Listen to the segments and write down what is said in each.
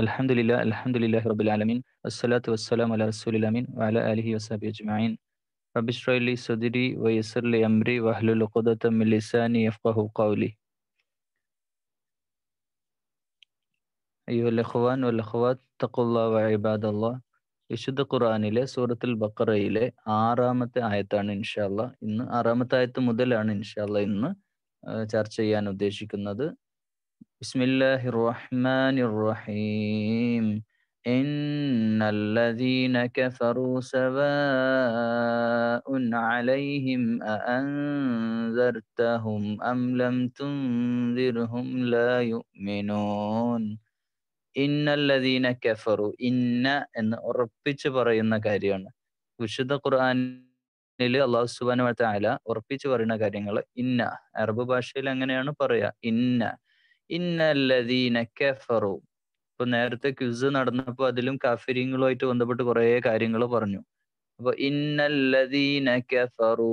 الحمد لله الحمد لله رب العالمين الصلاة والسلام على رسول الأمين وعلى آله وصحبه أجمعين رب اشرح لي صدري ويسر لي أمري واحلل عقدة من لساني يفقه قولي أيها الإخوان والأخوات اتقوا الله وعباد الله വിശുദ്ധ ഖുറാനിലെ സൂറത്തുൽ ബക്കറയിലെ ആറാമത്തെ ആയത്താണ് ഇൻഷാല്ല ഇന്ന് ആറാമത്തെ ആയത്ത് മുതലാണ് ഇൻഷാല്ല ഇന്ന് ചർച്ച ചെയ്യാൻ ഉദ്ദേശിക്കുന്നത് بسم الله الرحمن الرحيم إن الذين كفروا سواء عليهم أأنذرتهم أم لم تنذرهم لا يؤمنون ഇന്നല്ലദീന കഫറു ഇന്ന എന്ന് ഉറപ്പിച്ചു പറയുന്ന കാര്യമാണ് വിശുദ്ധ ഖുർആാനിൽ അള്ളാഹു സുബാന വാല ഉറപ്പിച്ചു പറയുന്ന കാര്യങ്ങൾ ഇന്ന അറബ് ഭാഷയിൽ അങ്ങനെയാണ് പറയാ ഇന്ന ഇന്നല്ലദീന കഫറു ഇപ്പൊ നേരത്തെ ക്വിസ് നടന്നപ്പോൾ അതിലും കാഫര്യങ്ങളുമായിട്ട് ബന്ധപ്പെട്ട് കുറേ കാര്യങ്ങൾ പറഞ്ഞു അപ്പൊ ഇന്നല്ലദീന കഫറു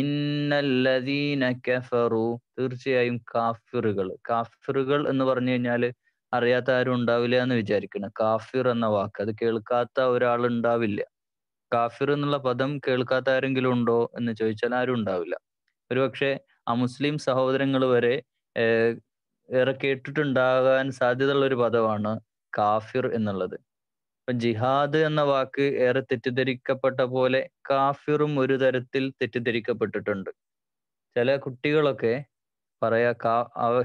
ഇന്നല്ലദീന കഫറു തീർച്ചയായും കാഫിറുകൾ കാഫിറുകൾ എന്ന് പറഞ്ഞു കഴിഞ്ഞാൽ അറിയാത്ത ആരും ഉണ്ടാവില്ല എന്ന് വിചാരിക്കണം കാഫിർ എന്ന വാക്ക് അത് കേൾക്കാത്ത ഒരാൾ ഉണ്ടാവില്ല കാഫിർ എന്നുള്ള പദം കേൾക്കാത്ത ആരെങ്കിലും ഉണ്ടോ എന്ന് ചോദിച്ചാൽ ആരും ഉണ്ടാവില്ല ഒരുപക്ഷെ മുസ്ലിം സഹോദരങ്ങൾ വരെ ഏറെ കേട്ടിട്ടുണ്ടാകാൻ സാധ്യതയുള്ള ഒരു പദമാണ് കാഫിർ എന്നുള്ളത് അപ്പൊ ജിഹാദ് എന്ന വാക്ക് ഏറെ തെറ്റിദ്ധരിക്കപ്പെട്ട പോലെ കാഫിറും ഒരു തരത്തിൽ തെറ്റിദ്ധരിക്കപ്പെട്ടിട്ടുണ്ട് ചില കുട്ടികളൊക്കെ പറയാ കാ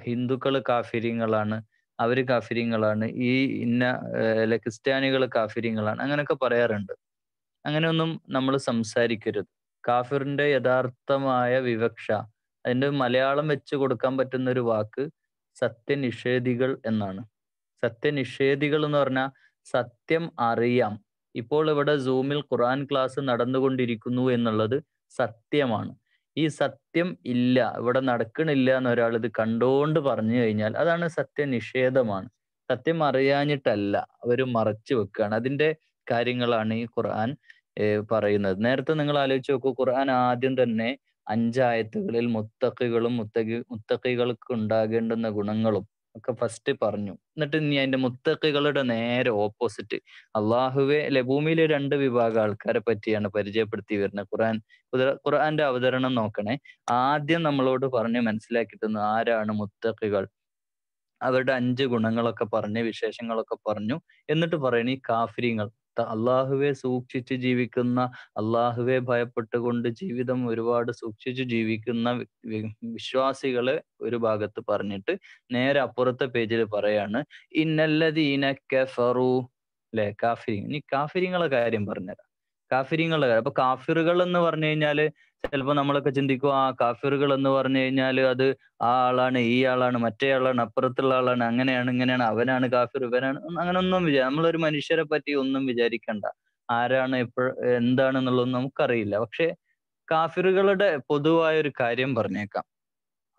ഹിന്ദുക്കൾ കാഫിര്യങ്ങളാണ് അവർ കാഫിര്യങ്ങളാണ് ഈ ഇന്ന അല്ലെ ക്രിസ്ത്യാനികൾ കാഫിര്യങ്ങളാണ് അങ്ങനെയൊക്കെ പറയാറുണ്ട് അങ്ങനെയൊന്നും നമ്മൾ സംസാരിക്കരുത് കാഫിറിന്റെ യഥാർത്ഥമായ വിവക്ഷ അതിന്റെ മലയാളം വെച്ച് കൊടുക്കാൻ പറ്റുന്ന ഒരു വാക്ക് സത്യനിഷേധികൾ എന്നാണ് സത്യനിഷേധികൾ എന്ന് പറഞ്ഞാൽ സത്യം അറിയാം ഇപ്പോൾ ഇവിടെ സൂമിൽ ഖുറാൻ ക്ലാസ് നടന്നുകൊണ്ടിരിക്കുന്നു എന്നുള്ളത് സത്യമാണ് ഈ സത്യം ഇല്ല ഇവിടെ നടക്കണില്ല എന്ന് ഒരാൾ ഇത് കണ്ടുകൊണ്ട് പറഞ്ഞു കഴിഞ്ഞാൽ അതാണ് സത്യനിഷേധമാണ് സത്യം അറിയാഞ്ഞിട്ടല്ല അവർ മറച്ചു വെക്കുകയാണ് അതിൻ്റെ കാര്യങ്ങളാണ് ഈ ഖുർആൻ പറയുന്നത് നേരത്തെ നിങ്ങൾ ആലോചിച്ച് നോക്കൂ ഖുർആൻ ആദ്യം തന്നെ അഞ്ചായത്തുകളിൽ മുത്തക്കികളും മുത്തകി മുത്തക്കികൾക്ക് ഉണ്ടാകേണ്ടുന്ന ഗുണങ്ങളും ഒക്കെ ഫസ്റ്റ് പറഞ്ഞു എന്നിട്ട് ഇനി അതിന്റെ മുത്തക്കികളുടെ നേരെ ഓപ്പോസിറ്റ് അള്ളാഹുവെ അല്ലെ ഭൂമിയിലെ രണ്ട് വിഭാഗം ആൾക്കാരെ പറ്റിയാണ് പരിചയപ്പെടുത്തി വരുന്നത് ഖുർആൻ ഖുർആന്റെ അവതരണം നോക്കണേ ആദ്യം നമ്മളോട് പറഞ്ഞ് മനസ്സിലാക്കി തന്നു ആരാണ് മുത്തക്കികൾ അവരുടെ അഞ്ച് ഗുണങ്ങളൊക്കെ പറഞ്ഞ് വിശേഷങ്ങളൊക്കെ പറഞ്ഞു എന്നിട്ട് പറയണ ഈ കാഫര്യങ്ങൾ അള്ളാഹുവെ സൂക്ഷിച്ച് ജീവിക്കുന്ന അള്ളാഹുവെ ഭയപ്പെട്ടുകൊണ്ട് ജീവിതം ഒരുപാട് സൂക്ഷിച്ച് ജീവിക്കുന്ന വിശ്വാസികളെ ഒരു ഭാഗത്ത് പറഞ്ഞിട്ട് നേരെ അപ്പുറത്തെ പേജിൽ പറയാണ് ഇന്നല്ലതീന കഫറു അല്ലെ കാഫിരി ഇനി കാഫിരിങ്ങളെ കാര്യം പറഞ്ഞുതരാം കാഫിരിങ്ങള് അപ്പൊ കാഫിറുകൾ എന്ന് പറഞ്ഞു കഴിഞ്ഞാല് ചിലപ്പോ നമ്മളൊക്കെ ചിന്തിക്കും ആ കാഫിറുകൾ എന്ന് പറഞ്ഞു കഴിഞ്ഞാല് അത് ആ ആളാണ് ഈ ആളാണ് മറ്റേ ആളാണ് അപ്പുറത്തുള്ള ആളാണ് അങ്ങനെയാണ് ഇങ്ങനെയാണ് അവനാണ് കാഫിർ ഇവനാണ് അങ്ങനെ ഒന്നും വിചാ നമ്മളൊരു മനുഷ്യരെ പറ്റി ഒന്നും വിചാരിക്കണ്ട ആരാണ് എപ്പോഴ എന്താണെന്നുള്ളത് നമുക്കറിയില്ല പക്ഷെ കാഫിറുകളുടെ പൊതുവായ ഒരു കാര്യം പറഞ്ഞേക്കാം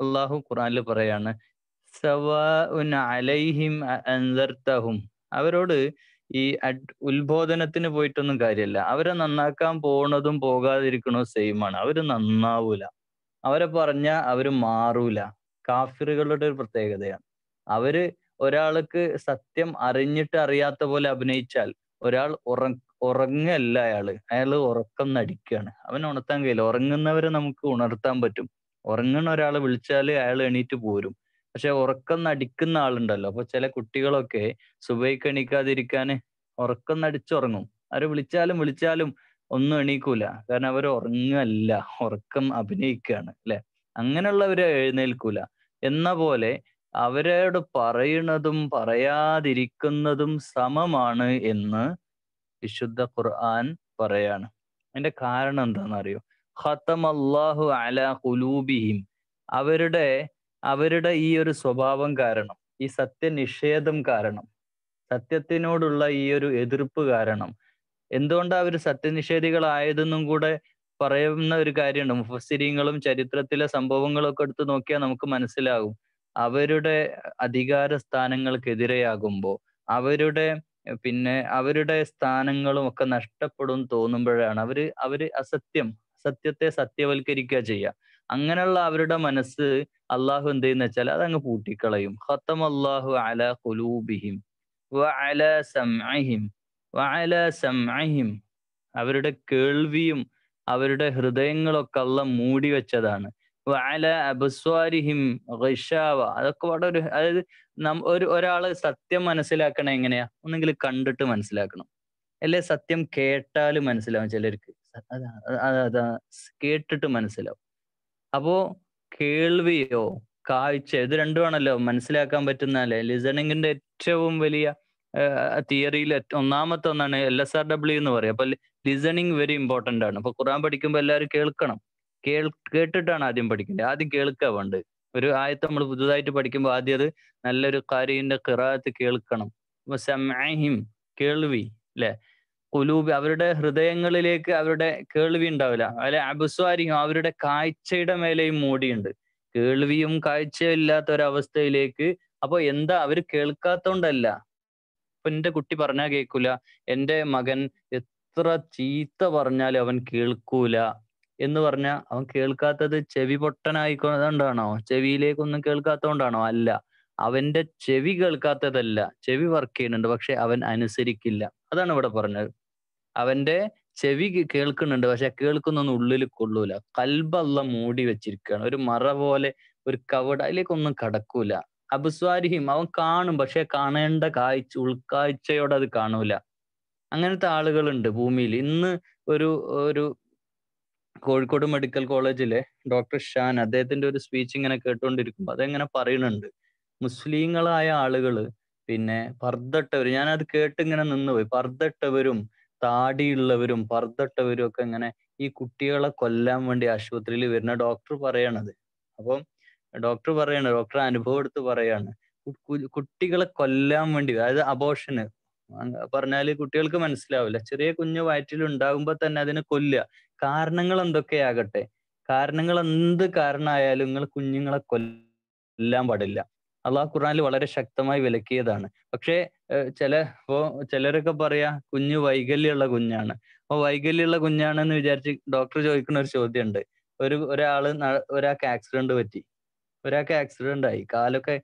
അള്ളാഹു ഖുറാനിൽ പറയാണ് സവാ അലൈഹിം അവരോട് ഈ ഉത്ബോധനത്തിന് പോയിട്ടൊന്നും കാര്യമില്ല അവരെ നന്നാക്കാൻ പോണതും പോകാതിരിക്കണതും സെയിം ആണ് അവര് നന്നാവൂല അവരെ പറഞ്ഞ അവര് മാറൂല കാഫിറുകളുടെ ഒരു പ്രത്യേകതയാണ് അവര് ഒരാൾക്ക് സത്യം അറിഞ്ഞിട്ട് അറിയാത്ത പോലെ അഭിനയിച്ചാൽ ഒരാൾ ഉറ ഉറങ്ങല്ല അയാള് അയാൾ ഉറക്കം നടിക്കുകയാണ് അവൻ ഉണർത്താൻ കഴിയില്ല ഉറങ്ങുന്നവരെ നമുക്ക് ഉണർത്താൻ പറ്റും ഉറങ്ങുന്ന ഒരാളെ വിളിച്ചാൽ അയാൾ എണീറ്റ് പോരും പക്ഷെ ഉറക്കം നടിക്കുന്ന ആളുണ്ടല്ലോ അപ്പൊ ചില കുട്ടികളൊക്കെ സുബൈക്ക് എണീക്കാതിരിക്കാൻ ഉറക്കം നടിച്ചുറങ്ങും അവരെ വിളിച്ചാലും വിളിച്ചാലും ഒന്നും എണീക്കൂല കാരണം അവർ ഉറങ്ങല്ല ഉറക്കം അഭിനയിക്കുകയാണ് അല്ലെ അങ്ങനെയുള്ളവരെ എഴുന്നേൽക്കൂല എന്ന പോലെ അവരോട് പറയുന്നതും പറയാതിരിക്കുന്നതും സമമാണ് എന്ന് വിശുദ്ധ ഖുർആൻ പറയാണ് അതിന്റെ കാരണം എന്താണെന്നറിയോ ഖത്തം അള്ളാഹു അല കുലൂബിഹിം അവരുടെ അവരുടെ ഈ ഒരു സ്വഭാവം കാരണം ഈ സത്യനിഷേധം കാരണം സത്യത്തിനോടുള്ള ഈ ഒരു എതിർപ്പ് കാരണം എന്തുകൊണ്ടാണ് അവർ സത്യനിഷേധികളായതെന്നും കൂടെ പറയുന്ന ഒരു കാര്യമുണ്ട് മുഫസിരിങ്ങളും ചരിത്രത്തിലെ സംഭവങ്ങളും ഒക്കെ എടുത്ത് നോക്കിയാൽ നമുക്ക് മനസ്സിലാകും അവരുടെ അധികാര സ്ഥാനങ്ങൾക്കെതിരെയാകുമ്പോൾ അവരുടെ പിന്നെ അവരുടെ സ്ഥാനങ്ങളും ഒക്കെ നഷ്ടപ്പെടും തോന്നുമ്പോഴാണ് അവര് അവര് അസത്യം സത്യത്തെ സത്യവൽക്കരിക്കുക ചെയ്യുക അങ്ങനെയുള്ള അവരുടെ മനസ്സ് അള്ളാഹു എന്ത് ചെയ്യുന്ന വെച്ചാൽ അതങ്ങ് പൂട്ടിക്കളയും ഹത്തം അള്ളാഹു അല കുലൂബിഹിം അവരുടെ കേൾവിയും അവരുടെ ഹൃദയങ്ങളൊക്കെ അല്ല മൂടി വെച്ചതാണ് അതൊക്കെ വളരെ ഒരു അതായത് നം ഒരു ഒരാള് സത്യം മനസ്സിലാക്കണ എങ്ങനെയാ ഒന്നെങ്കിൽ കണ്ടിട്ട് മനസ്സിലാക്കണം അല്ലെ സത്യം കേട്ടാൽ മനസ്സിലാവും ചിലർക്ക് കേട്ടിട്ട് മനസ്സിലാവും അപ്പോ കേൾവിയോ കാഴ്ച ഇത് രണ്ടുമാണല്ലോ മനസ്സിലാക്കാൻ പറ്റുന്ന അല്ലെ ലിസണിങ്ങിന്റെ ഏറ്റവും വലിയ തിയറിയിൽ ഒന്നാമത്തെ ഒന്നാണ് എൽ എസ് ആർ ഡബ്ല്യൂ എന്ന് പറയും അപ്പൊ ലിസണിങ് വെരി ഇമ്പോർട്ടന്റ് ആണ് അപ്പൊ ഖുറാൻ പഠിക്കുമ്പോൾ എല്ലാവരും കേൾക്കണം കേൾ കേട്ടിട്ടാണ് ആദ്യം പഠിക്കുന്നത് ആദ്യം കേൾക്കുക വേണ്ട ഒരു ആയത്ത് നമ്മൾ പുതുതായിട്ട് പഠിക്കുമ്പോൾ ആദ്യം അത് നല്ലൊരു കാര്യന്റെ കിറാത്ത് കേൾക്കണം കേൾവി അല്ലെ കുലൂബ് അവരുടെ ഹൃദയങ്ങളിലേക്ക് അവരുടെ കേൾവി ഉണ്ടാവില്ല അല്ലെ അബുസ്വാരിയും അവരുടെ കാഴ്ചയുടെ മേലെയും മൂടിയുണ്ട് കേൾവിയും കാഴ്ചയും ഇല്ലാത്ത ഒരവസ്ഥയിലേക്ക് അപ്പൊ എന്താ അവര് കേൾക്കാത്തോണ്ടല്ല അപ്പൊ എന്റെ കുട്ടി പറഞ്ഞാൽ കേൾക്കൂല എൻ്റെ മകൻ എത്ര ചീത്ത പറഞ്ഞാലും അവൻ കേൾക്കൂല എന്ന് പറഞ്ഞാൽ അവൻ കേൾക്കാത്തത് ചെവി പൊട്ടനായിക്കൊണ്ടാണോ ചെവിയിലേക്കൊന്നും കേൾക്കാത്തോണ്ടാണോ അല്ല അവന്റെ ചെവി കേൾക്കാത്തതല്ല ചെവി വർക്ക് ചെയ്യുന്നുണ്ട് പക്ഷെ അവൻ അനുസരിക്കില്ല അതാണ് ഇവിടെ പറഞ്ഞത് അവന്റെ ചെവി കേൾക്കുന്നുണ്ട് പക്ഷെ കേൾക്കുന്നൊന്നും ഉള്ളിൽ കൊള്ളൂല കൽബല്ല മൂടി വെച്ചിരിക്കുകയാണ് ഒരു മറ പോലെ ഒരു കവട അതിലേക്കൊന്നും കടക്കൂല അപസ്വാരിഹിം അവൻ കാണും പക്ഷെ കാണേണ്ട കാഴ്ച ഉൾക്കാഴ്ചയോടെ അത് കാണൂല അങ്ങനത്തെ ആളുകളുണ്ട് ഭൂമിയിൽ ഇന്ന് ഒരു ഒരു കോഴിക്കോട് മെഡിക്കൽ കോളേജിലെ ഡോക്ടർ ഷാൻ അദ്ദേഹത്തിന്റെ ഒരു സ്പീച്ച് ഇങ്ങനെ കേട്ടുകൊണ്ടിരിക്കുമ്പോൾ അതെങ്ങനെ പറയുന്നുണ്ട് മുസ്ലിങ്ങളായ ആളുകൾ പിന്നെ പർദ്ദട്ടവർ ഞാനത് കേട്ടിങ്ങനെ നിന്നുപോയി പർദ്ദട്ടവരും താടിയുള്ളവരും പർദ്ദട്ടവരും ഒക്കെ ഇങ്ങനെ ഈ കുട്ടികളെ കൊല്ലാൻ വേണ്ടി ആശുപത്രിയിൽ വരുന്ന ഡോക്ടർ പറയണത് അപ്പം ഡോക്ടർ പറയാണ് ഡോക്ടർ അനുഭവം എടുത്ത് പറയാണ് കുട്ടികളെ കൊല്ലാൻ വേണ്ടി അതായത് അബോഷന് പറഞ്ഞാൽ കുട്ടികൾക്ക് മനസ്സിലാവില്ല ചെറിയ കുഞ്ഞു വയറ്റിൽ ഉണ്ടാകുമ്പോൾ തന്നെ അതിനെ കൊല്ലുക കാരണങ്ങൾ എന്തൊക്കെയാകട്ടെ കാരണങ്ങൾ എന്ത് കാരണമായാലും നിങ്ങൾ കുഞ്ഞുങ്ങളെ കൊല്ലാൻ പാടില്ല അള്ളാഹ് ഖുറാനിൽ വളരെ ശക്തമായി വിലക്കിയതാണ് പക്ഷേ ചില ഇപ്പോ ചിലരൊക്കെ പറയാ കുഞ്ഞ് വൈകല്യമുള്ള കുഞ്ഞാണ് അപ്പൊ വൈകല്യമുള്ള കുഞ്ഞാണെന്ന് വിചാരിച്ച് ഡോക്ടർ ചോദിക്കുന്ന ഒരു ചോദ്യമുണ്ട് ഒരു ഒരാള് ഒരാൾക്ക് ആക്സിഡന്റ് പറ്റി ഒരാൾക്ക് ആക്സിഡന്റ് ആയി കാലൊക്കെ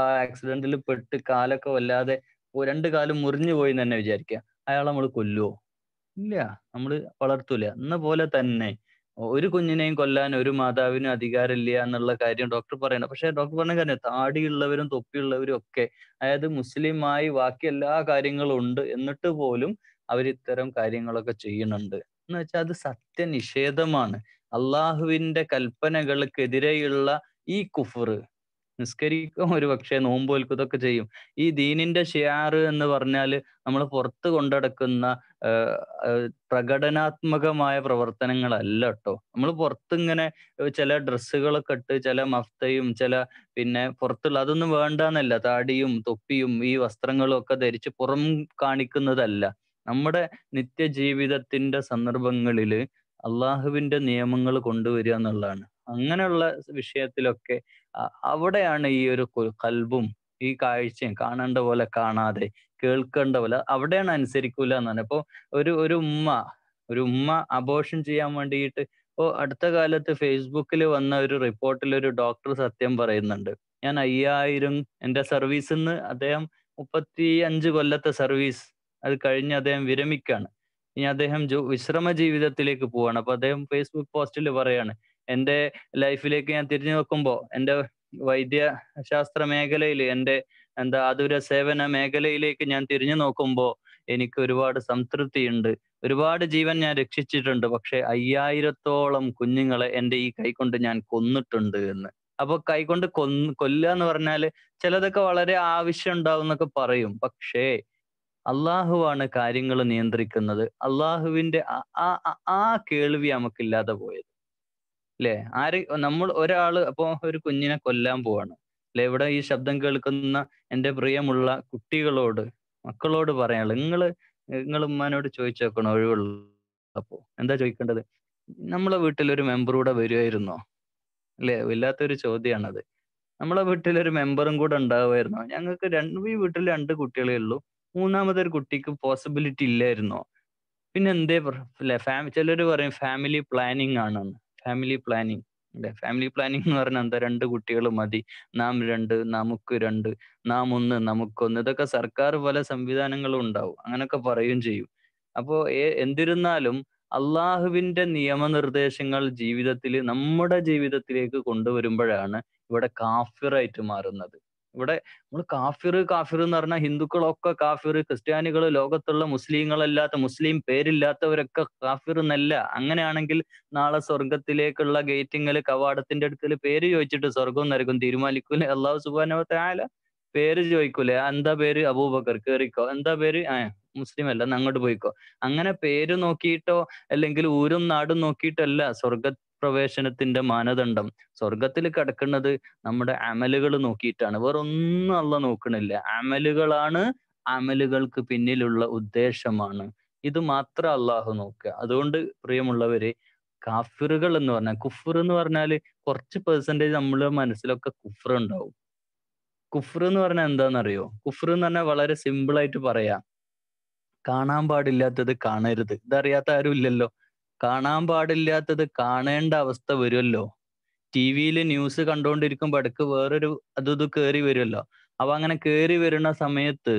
ആ ആക്സിഡന്റിൽ പെട്ട് കാലൊക്കെ വല്ലാതെ രണ്ട് കാലും മുറിഞ്ഞു പോയി എന്ന് തന്നെ വിചാരിക്കുക അയാളെ നമ്മൾ കൊല്ലുവോ ഇല്ല നമ്മൾ വളർത്തൂല എന്ന പോലെ തന്നെ ഒരു കുഞ്ഞിനെയും കൊല്ലാൻ ഒരു മാതാവിനും അധികാരമില്ല എന്നുള്ള കാര്യം ഡോക്ടർ പറയണം പക്ഷെ ഡോക്ടർ പറഞ്ഞ കാര്യം താടിയുള്ളവരും തൊപ്പിയുള്ളവരും ഒക്കെ അതായത് മുസ്ലിമായി ബാക്കി എല്ലാ കാര്യങ്ങളും ഉണ്ട് എന്നിട്ട് പോലും അവർ ഇത്തരം കാര്യങ്ങളൊക്കെ ചെയ്യുന്നുണ്ട് എന്ന് വെച്ചാൽ അത് സത്യനിഷേധമാണ് അള്ളാഹുവിന്റെ കൽപ്പനകൾക്കെതിരെയുള്ള ഈ കുഫർ നിസ്കരിക്കും ഒരു പക്ഷേ നോമ്പ് ചെയ്യും ഈ ദീനിന്റെ ഷിയാറ് എന്ന് പറഞ്ഞാൽ നമ്മൾ പുറത്ത് കൊണ്ടടക്കുന്ന പ്രകടനാത്മകമായ പ്രവർത്തനങ്ങളല്ല നമ്മൾ പുറത്ത് പുറത്തിങ്ങനെ ചില ഡ്രസ്സുകളൊക്കെ ഇട്ട് ചില മഫ്തയും ചില പിന്നെ പുറത്തുള്ള അതൊന്നും വേണ്ടാന്നല്ല താടിയും തൊപ്പിയും ഈ വസ്ത്രങ്ങളും ഒക്കെ ധരിച്ച് പുറം കാണിക്കുന്നതല്ല നമ്മുടെ നിത്യജീവിതത്തിന്റെ സന്ദർഭങ്ങളില് അള്ളാഹുവിന്റെ നിയമങ്ങൾ കൊണ്ടുവരിക എന്നുള്ളതാണ് അങ്ങനെയുള്ള വിഷയത്തിലൊക്കെ അവിടെയാണ് ഈ ഒരു കൽബും ഈ കാഴ്ചയും കാണേണ്ട പോലെ കാണാതെ കേൾക്കേണ്ടവല്ല അവിടെയാണ് അനുസരിക്കൂല പറഞ്ഞത് അപ്പോ ഒരു ഒരു ഉമ്മ ഒരു ഉമ്മ അബോഷൻ ചെയ്യാൻ വേണ്ടിയിട്ട് ഇപ്പോ അടുത്ത കാലത്ത് ഫേസ്ബുക്കിൽ വന്ന ഒരു റിപ്പോർട്ടിൽ ഒരു ഡോക്ടർ സത്യം പറയുന്നുണ്ട് ഞാൻ അയ്യായിരം എൻ്റെ സർവീസിൽ നിന്ന് അദ്ദേഹം മുപ്പത്തി അഞ്ച് കൊല്ലത്തെ സർവീസ് അത് കഴിഞ്ഞ് അദ്ദേഹം വിരമിക്കാണ് ഇനി അദ്ദേഹം വിശ്രമ ജീവിതത്തിലേക്ക് പോവാണ് അപ്പൊ അദ്ദേഹം ഫേസ്ബുക്ക് പോസ്റ്റിൽ പറയാണ് എൻ്റെ ലൈഫിലേക്ക് ഞാൻ തിരിഞ്ഞു നോക്കുമ്പോൾ എൻ്റെ വൈദ്യശാസ്ത്ര മേഖലയിൽ എൻ്റെ എന്താ അതൊരു സേവന മേഖലയിലേക്ക് ഞാൻ തിരിഞ്ഞു നോക്കുമ്പോൾ എനിക്ക് ഒരുപാട് സംതൃപ്തിയുണ്ട് ഒരുപാട് ജീവൻ ഞാൻ രക്ഷിച്ചിട്ടുണ്ട് പക്ഷെ അയ്യായിരത്തോളം കുഞ്ഞുങ്ങളെ എൻ്റെ ഈ കൈകൊണ്ട് ഞാൻ കൊന്നിട്ടുണ്ട് എന്ന് അപ്പൊ കൈകൊണ്ട് കൊന്ന് കൊല്ലുക എന്ന് പറഞ്ഞാല് ചിലതൊക്കെ വളരെ ആവശ്യം ഉണ്ടാവും എന്നൊക്കെ പറയും പക്ഷേ അള്ളാഹുവാണ് കാര്യങ്ങൾ നിയന്ത്രിക്കുന്നത് അള്ളാഹുവിന്റെ ആ ആ കേൾവി നമുക്കില്ലാതെ പോയത് അല്ലേ ആര് നമ്മൾ ഒരാള് അപ്പോ ഒരു കുഞ്ഞിനെ കൊല്ലാൻ പോവാണ് അല്ലെ ഇവിടെ ഈ ശബ്ദം കേൾക്കുന്ന എൻ്റെ പ്രിയമുള്ള കുട്ടികളോട് മക്കളോട് പറയാനുള്ള നിങ്ങൾ നിങ്ങൾ ഉമ്മാനോട് ചോദിച്ചു നോക്കണം ഒഴിവുള്ളപ്പോ എന്താ ചോദിക്കേണ്ടത് നമ്മളെ വീട്ടിൽ ഒരു മെമ്പർ കൂടെ വരുമായിരുന്നോ അല്ലേ വല്ലാത്തൊരു ചോദ്യമാണത് നമ്മളെ വീട്ടിൽ ഒരു മെമ്പറും കൂടെ ഉണ്ടാവുമായിരുന്നോ ഞങ്ങൾക്ക് രണ്ട് ഈ വീട്ടിൽ രണ്ട് കുട്ടികളേ ഉള്ളൂ മൂന്നാമതൊരു കുട്ടിക്ക് പോസിബിലിറ്റി ഇല്ലായിരുന്നോ പിന്നെ എന്തേ അല്ലെ ചിലർ പറയും ഫാമിലി പ്ലാനിങ് ആണെന്ന് ഫാമിലി പ്ലാനിങ് അല്ലെ ഫാമിലി പ്ലാനിങ് എന്ന് പറഞ്ഞാൽ എന്താ രണ്ട് കുട്ടികൾ മതി നാം രണ്ട് നമുക്ക് രണ്ട് നാം ഒന്ന് നമുക്കൊന്ന് ഇതൊക്കെ സർക്കാർ പല സംവിധാനങ്ങളും ഉണ്ടാവും അങ്ങനൊക്കെ പറയുകയും ചെയ്യും അപ്പോൾ എന്തിരുന്നാലും അള്ളാഹുവിന്റെ നിയമനിർദ്ദേശങ്ങൾ ജീവിതത്തിൽ നമ്മുടെ ജീവിതത്തിലേക്ക് കൊണ്ടുവരുമ്പോഴാണ് ഇവിടെ കാഫിറായിട്ട് മാറുന്നത് ഇവിടെ നമ്മൾ കാഫിർ കാഫിർ എന്ന് പറഞ്ഞാൽ ഹിന്ദുക്കളൊക്കെ കാഫിർ ക്രിസ്ത്യാനികൾ ലോകത്തുള്ള മുസ്ലിങ്ങളല്ലാത്ത മുസ്ലിം പേരില്ലാത്തവരൊക്കെ കാഫിർ എന്നല്ല അങ്ങനെയാണെങ്കിൽ നാളെ സ്വർഗത്തിലേക്കുള്ള ഗേറ്റിങ്ങിൽ കവാടത്തിന്റെ അടുത്തിൽ പേര് ചോദിച്ചിട്ട് സ്വർഗം നൽകും തീരുമാനിക്കൂലേ അള്ളാഹു സുബാനവത്തെ പേര് ചോദിക്കൂലേ എന്താ പേര് അബൂബക്കർ കേറിക്കോ എന്താ പേര് ആ മുസ്ലിം അല്ല അങ്ങോട്ട് പോയിക്കോ അങ്ങനെ പേര് നോക്കിയിട്ടോ അല്ലെങ്കിൽ ഊരും നാടും നോക്കിയിട്ടല്ല സ്വർഗ പ്രവേശനത്തിന്റെ മാനദണ്ഡം സ്വർഗത്തിൽ കിടക്കുന്നത് നമ്മുടെ അമലുകൾ നോക്കിയിട്ടാണ് വേറെ ഒന്നും അല്ല നോക്കണില്ല അമലുകളാണ് അമലുകൾക്ക് പിന്നിലുള്ള ഉദ്ദേശമാണ് ഇത് മാത്രം അള്ളാഹു നോക്കുക അതുകൊണ്ട് പ്രിയമുള്ളവരെ കാഫിറുകൾ എന്ന് പറഞ്ഞാൽ കുഫർ എന്ന് പറഞ്ഞാൽ കുറച്ച് പെർസെൻറ്റേജ് നമ്മുടെ മനസ്സിലൊക്കെ കുഫർ ഉണ്ടാവും കുഫർ എന്ന് പറഞ്ഞാൽ എന്താണെന്നറിയോ കുഫർ എന്ന് പറഞ്ഞാൽ വളരെ സിമ്പിൾ ആയിട്ട് പറയാം കാണാൻ പാടില്ലാത്തത് കാണരുത് ഇതറിയാത്ത ആരും ഇല്ലല്ലോ കാണാൻ പാടില്ലാത്തത് കാണേണ്ട അവസ്ഥ വരുമല്ലോ ടി വിയിൽ ന്യൂസ് കണ്ടുകൊണ്ടിരിക്കുമ്പോൾ ഇടയ്ക്ക് വേറൊരു അത് ഇത് കയറി വരുമല്ലോ അപ്പൊ അങ്ങനെ കയറി വരുന്ന സമയത്ത്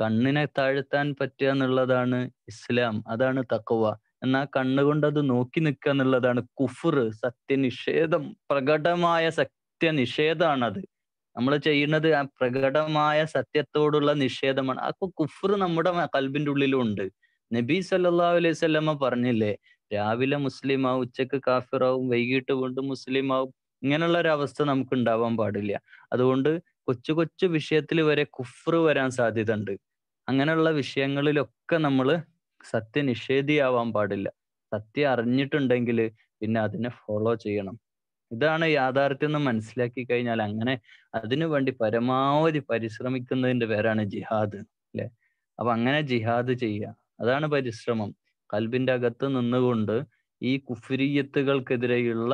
കണ്ണിനെ താഴ്ത്താൻ പറ്റുക എന്നുള്ളതാണ് ഇസ്ലാം അതാണ് തക്കവ എന്നാൽ കണ്ണുകൊണ്ട് അത് നോക്കി നിൽക്കുക എന്നുള്ളതാണ് കുഫർ സത്യനിഷേധം പ്രകടമായ അത് നമ്മൾ ചെയ്യുന്നത് ആ പ്രകടമായ സത്യത്തോടുള്ള നിഷേധമാണ് അപ്പൊ കുഫർ നമ്മുടെ കൽബിന്റെ ഉള്ളിലും ഉണ്ട് നബി സല്ലാ വസല്ലമ പറഞ്ഞില്ലേ രാവിലെ മുസ്ലിം ആവും ഉച്ചക്ക് കാഫിറാവും വൈകിട്ട് വീണ്ടും മുസ്ലിം ആവും ഇങ്ങനെയുള്ള ഒരു അവസ്ഥ നമുക്ക് ഉണ്ടാവാൻ പാടില്ല അതുകൊണ്ട് കൊച്ചു കൊച്ചു വിഷയത്തിൽ വരെ കുഫ്റ് വരാൻ സാധ്യത ഉണ്ട് അങ്ങനെയുള്ള വിഷയങ്ങളിലൊക്കെ നമ്മൾ സത്യനിഷേധിയാവാൻ പാടില്ല സത്യം അറിഞ്ഞിട്ടുണ്ടെങ്കിൽ പിന്നെ അതിനെ ഫോളോ ചെയ്യണം ഇതാണ് യാഥാർത്ഥ്യം എന്ന് മനസ്സിലാക്കി കഴിഞ്ഞാൽ അങ്ങനെ അതിനു വേണ്ടി പരമാവധി പരിശ്രമിക്കുന്നതിന്റെ പേരാണ് ജിഹാദ് അല്ലെ അപ്പൊ അങ്ങനെ ജിഹാദ് ചെയ്യുക അതാണ് പരിശ്രമം കൽബിന്റെ അകത്ത് നിന്നുകൊണ്ട് ഈ കുഫിരിയത്തുകൾക്കെതിരെയുള്ള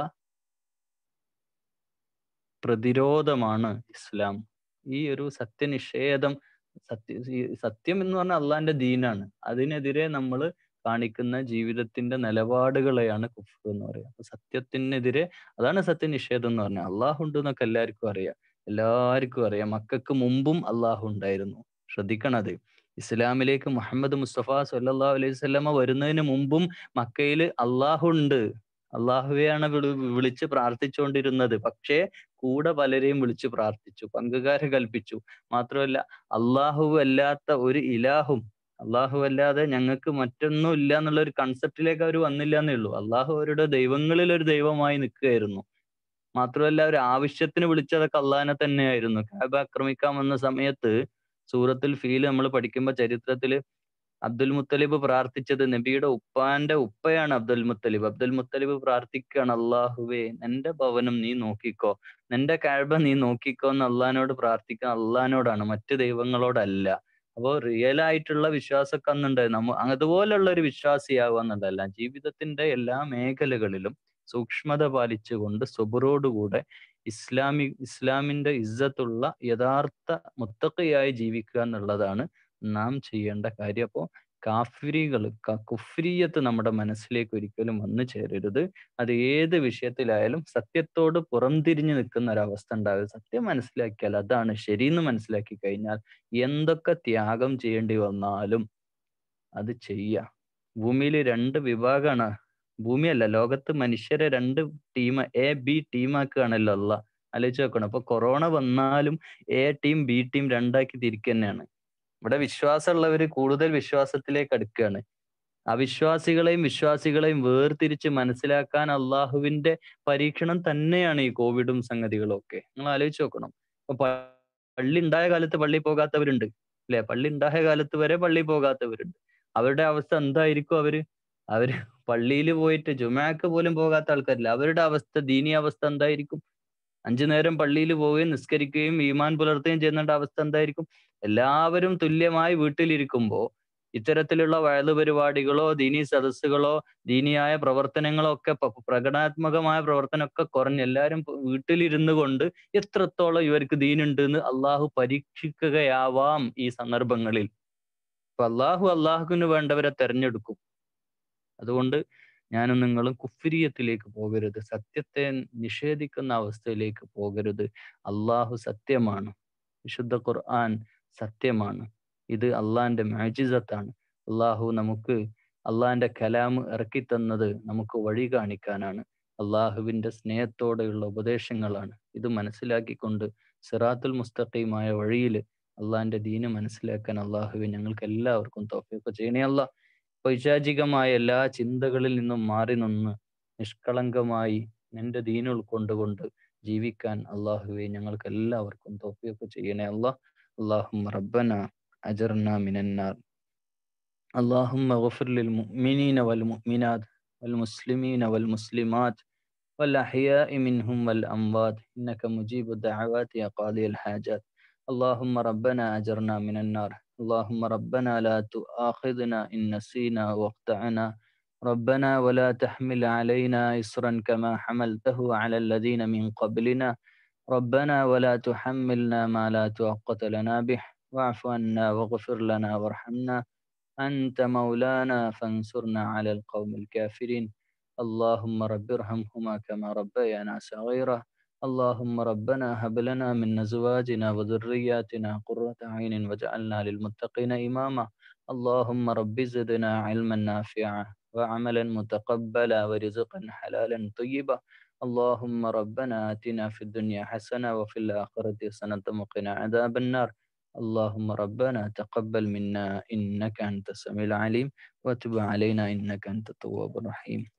പ്രതിരോധമാണ് ഇസ്ലാം ഈ ഒരു സത്യനിഷേധം സത്യ സത്യം എന്ന് പറഞ്ഞാൽ അള്ളാന്റെ ദീനാണ് അതിനെതിരെ നമ്മൾ കാണിക്കുന്ന ജീവിതത്തിന്റെ നിലപാടുകളെയാണ് കുഫർ എന്ന് പറയുക അപ്പൊ സത്യത്തിനെതിരെ അതാണ് സത്യനിഷേധം എന്ന് പറഞ്ഞാൽ അള്ളാഹു ഉണ്ട് എന്നൊക്കെ എല്ലാവർക്കും അറിയാം എല്ലാവർക്കും അറിയാം മക്കൾക്ക് മുമ്പും അള്ളാഹു ഉണ്ടായിരുന്നു ശ്രദ്ധിക്കണത് ഇസ്ലാമിലേക്ക് മുഹമ്മദ് മുസ്തഫ സല്ലാ അലൈഹി വരുന്നതിന് മുമ്പും മക്കയിൽ അള്ളാഹുണ്ട് അള്ളാഹുവെയാണ് വിളി വിളിച്ച് പ്രാർത്ഥിച്ചുകൊണ്ടിരുന്നത് പക്ഷേ കൂടെ പലരെയും വിളിച്ച് പ്രാർത്ഥിച്ചു പങ്കുകാരെ കൽപ്പിച്ചു മാത്രമല്ല അള്ളാഹു അല്ലാത്ത ഒരു ഇലാഹും അള്ളാഹു അല്ലാതെ ഞങ്ങൾക്ക് മറ്റൊന്നും ഇല്ല എന്നുള്ള ഒരു കൺസെപ്റ്റിലേക്ക് അവർ വന്നില്ല എന്നേ ഉള്ളൂ അള്ളാഹു അവരുടെ ദൈവങ്ങളിൽ ഒരു ദൈവമായി നിൽക്കുകയായിരുന്നു മാത്രമല്ല ഒരു ആവശ്യത്തിന് വിളിച്ചതൊക്കെ അള്ളാഹിനെ തന്നെയായിരുന്നു കാബ് ആക്രമിക്കാൻ വന്ന സമയത്ത് സൂറത്തുൽ ഫീൽ നമ്മൾ പഠിക്കുമ്പോൾ ചരിത്രത്തിൽ അബ്ദുൽ മുത്തലിബ് പ്രാർത്ഥിച്ചത് നബിയുടെ ഉപ്പാന്റെ ഉപ്പയാണ് അബ്ദുൽ മുത്തലിബ് അബ്ദുൽ മുത്തലിബ് പ്രാർത്ഥിക്കുകയാണ് അള്ളാഹുവേ നിന്റെ ഭവനം നീ നോക്കിക്കോ നിന്റെ കഅബ നീ നോക്കിക്കോ എന്ന് അള്ളഹാനോട് പ്രാർത്ഥിക്കാൻ അള്ളഹാനോടാണ് മറ്റ് ദൈവങ്ങളോടല്ല അപ്പോൾ റിയൽ ആയിട്ടുള്ള വിശ്വാസമൊക്കെ അന്നുണ്ടായിരുന്നു നമ്മ അതുപോലുള്ള ഒരു വിശ്വാസിയാവുക എന്നുള്ളതല്ല ജീവിതത്തിന്റെ എല്ലാ മേഖലകളിലും സൂക്ഷ്മത പാലിച്ചുകൊണ്ട് സുബറോടുകൂടെ ഇസ്ലാമി ഇസ്ലാമിന്റെ ഇജ്ജത്തുള്ള യഥാർത്ഥ മുത്തക്കയായി ജീവിക്കുക എന്നുള്ളതാണ് നാം ചെയ്യേണ്ട കാര്യം അപ്പോൾ കാഫ്രികൾ കുഫ്രീയത്ത് നമ്മുടെ മനസ്സിലേക്ക് ഒരിക്കലും വന്നു ചേരരുത് അത് ഏത് വിഷയത്തിലായാലും സത്യത്തോട് പുറംതിരിഞ്ഞു നിൽക്കുന്ന ഒരവസ്ഥ ഉണ്ടാകും സത്യം മനസ്സിലാക്കിയാൽ അതാണ് ശരിയെന്ന് മനസ്സിലാക്കി കഴിഞ്ഞാൽ എന്തൊക്കെ ത്യാഗം ചെയ്യേണ്ടി വന്നാലും അത് ചെയ്യ ഭൂമിയിൽ രണ്ട് വിഭാഗമാണ് ഭൂമിയല്ല ലോകത്ത് മനുഷ്യരെ രണ്ട് ടീം എ ബി ടീമാക്കുകയാണല്ലോ അല്ല ആലോചിച്ച് നോക്കണം അപ്പൊ കൊറോണ വന്നാലും എ ടീം ബി ടീം രണ്ടാക്കി തിരിക്കുക തന്നെയാണ് ഇവിടെ വിശ്വാസമുള്ളവര് കൂടുതൽ വിശ്വാസത്തിലേക്ക് അടുക്കുകയാണ് അവിശ്വാസികളെയും വിശ്വാസികളെയും വേർതിരിച്ച് മനസ്സിലാക്കാൻ അള്ളാഹുവിന്റെ പരീക്ഷണം തന്നെയാണ് ഈ കോവിഡും സംഗതികളും ഒക്കെ നിങ്ങൾ ആലോചിച്ച് നോക്കണം അപ്പൊ പള്ളി ഉണ്ടായ കാലത്ത് പള്ളി പോകാത്തവരുണ്ട് അല്ലെ പള്ളി ഉണ്ടായ കാലത്ത് വരെ പള്ളി പോകാത്തവരുണ്ട് അവരുടെ അവസ്ഥ എന്തായിരിക്കും അവര് അവര് പള്ളിയിൽ പോയിട്ട് ജുമാക്ക് പോലും പോകാത്ത ആൾക്കാരില്ല അവരുടെ അവസ്ഥ ദീനീയ അവസ്ഥ എന്തായിരിക്കും അഞ്ചു നേരം പള്ളിയിൽ പോവുകയും നിസ്കരിക്കുകയും ഈമാൻ പുലർത്തുകയും ചെയ്യുന്ന അവസ്ഥ എന്തായിരിക്കും എല്ലാവരും തുല്യമായി വീട്ടിലിരിക്കുമ്പോൾ ഇത്തരത്തിലുള്ള വയത് പരിപാടികളോ ദീനി സദസ്സുകളോ ദീനിയായ പ്രവർത്തനങ്ങളോ ഒക്കെ പ്രകടനാത്മകമായ പ്രവർത്തനമൊക്കെ കുറഞ്ഞ് എല്ലാവരും വീട്ടിലിരുന്നു കൊണ്ട് എത്രത്തോളം ഇവർക്ക് ദീനുണ്ട് എന്ന് അള്ളാഹു പരീക്ഷിക്കുകയാവാം ഈ സന്ദർഭങ്ങളിൽ അപ്പൊ അള്ളാഹു അള്ളാഹുവിന് വേണ്ടവരെ തെരഞ്ഞെടുക്കും അതുകൊണ്ട് ഞാനും നിങ്ങളും കുഫിരിയത്തിലേക്ക് പോകരുത് സത്യത്തെ നിഷേധിക്കുന്ന അവസ്ഥയിലേക്ക് പോകരുത് അള്ളാഹു സത്യമാണ് വിശുദ്ധ ഖുർആൻ സത്യമാണ് ഇത് അള്ളാഹിന്റെ മാജിസത്താണ് അള്ളാഹു നമുക്ക് അള്ളാഹിന്റെ കലാം ഇറക്കി തന്നത് നമുക്ക് വഴി കാണിക്കാനാണ് അള്ളാഹുവിന്റെ സ്നേഹത്തോടെയുള്ള ഉപദേശങ്ങളാണ് ഇത് മനസ്സിലാക്കിക്കൊണ്ട് സിറാത്തുൽ മുസ്തഖീമായ വഴിയിൽ അള്ളാഹിൻ്റെ ദീന് മനസ്സിലാക്കാൻ അള്ളാഹുവിൻ ഞങ്ങൾക്ക് എല്ലാവർക്കും തോഫിയൊക്കെ ചെയ്യണേ അള്ളാഹ് പൈശാചികമായ എല്ലാ ചിന്തകളിൽ നിന്നും മാറി നിന്ന് നിഷ്കളങ്കമായി നിന്റെ ദീൻ ഉൾക്കൊണ്ടുകൊണ്ട് ജീവിക്കാൻ അള്ളാഹുവെ ഞങ്ങൾക്ക് എല്ലാവർക്കും തോപ്പിയൊക്കെ ചെയ്യണേ അള്ളാഹ് അള്ളാഹും റബ്ബന അജർന മിനന്നാർ اللهم اغفر للمؤمنين والمؤمنات والمسلمين والمسلمات والأحياء منهم والأموات إنك مجيب الدعوات يا قاضي الحاجات اللهم ربنا أجرنا من النار اللهم ربنا لا تؤاخذنا إن نسينا واقطعنا ربنا ولا تحمل علينا إصرا كما حملته على الذين من قبلنا ربنا ولا تحملنا ما لا طاقة لنا به واعف عنا واغفر لنا وارحمنا أنت مولانا فانصرنا على القوم الكافرين اللهم رب ارحمهما كما ربيانا صغيرا اللهم ربنا هب لنا من أزواجنا وذرياتنا قرة عين واجعلنا للمتقين إماما اللهم رب زدنا علما نافعا وعملا متقبلا ورزقا حلالا طيبا اللهم ربنا آتنا في الدنيا حسنة وفي الآخرة حسنة وقنا عذاب النار اللهم ربنا تقبل منا إنك أنت السميع العليم وتب علينا إنك أنت التواب الرحيم